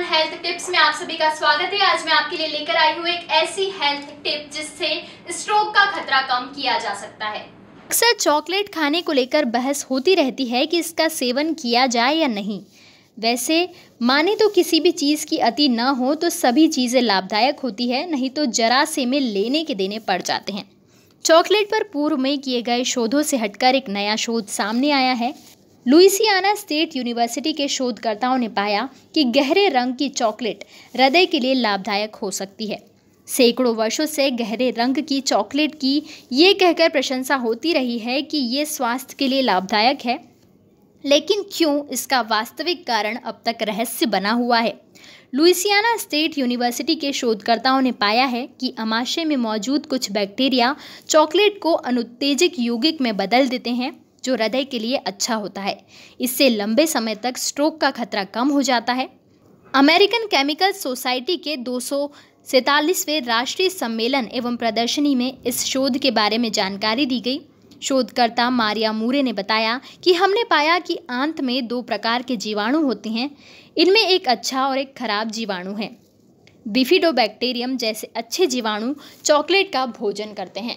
किसान health tips में आप सभी का स्वागत है आज मैं आपके लिए लेकर आई हूँ एक ऐसी हेल्थ टिप जिससे स्ट्रोक का खतरा कम किया जा सकता है अक्सर चॉकलेट खाने को लेकर बहस होती रहती है कि इसका सेवन किया जाए या नहीं वैसे माने तो किसी भी चीज़ की अति न हो तो सभी चीज़ें लाभदायक होती है नहीं तो जरा से में लेने के देने पड़ जाते हैं चॉकलेट पर पूर्व में किए गए शोधों से हटकर एक नया शोध सामने आया है लुइसियाना स्टेट यूनिवर्सिटी के शोधकर्ताओं ने पाया कि गहरे रंग की चॉकलेट हृदय के लिए लाभदायक हो सकती है सैकड़ों वर्षों से गहरे रंग की चॉकलेट की ये कहकर प्रशंसा होती रही है कि ये स्वास्थ्य के लिए लाभदायक है लेकिन क्यों इसका वास्तविक कारण अब तक रहस्य बना हुआ है लुइसियाना स्टेट यूनिवर्सिटी के शोधकर्ताओं ने पाया है कि अमाशय में मौजूद कुछ बैक्टीरिया चॉकलेट को अनुत्तेजक यौगिक में बदल देते हैं जो हृदय के लिए अच्छा होता है इससे लंबे समय तक स्ट्रोक का खतरा कम हो जाता है अमेरिकन केमिकल सोसाइटी के दो सैतालीसवें राष्ट्रीय सम्मेलन एवं प्रदर्शनी में इस शोध के बारे में जानकारी दी गई शोधकर्ता मारिया मूरे ने बताया कि हमने पाया कि आंत में दो प्रकार के जीवाणु होते हैं इनमें एक अच्छा और एक खराब जीवाणु है बिफिडोबैक्टीरियम जैसे अच्छे जीवाणु चॉकलेट का भोजन करते हैं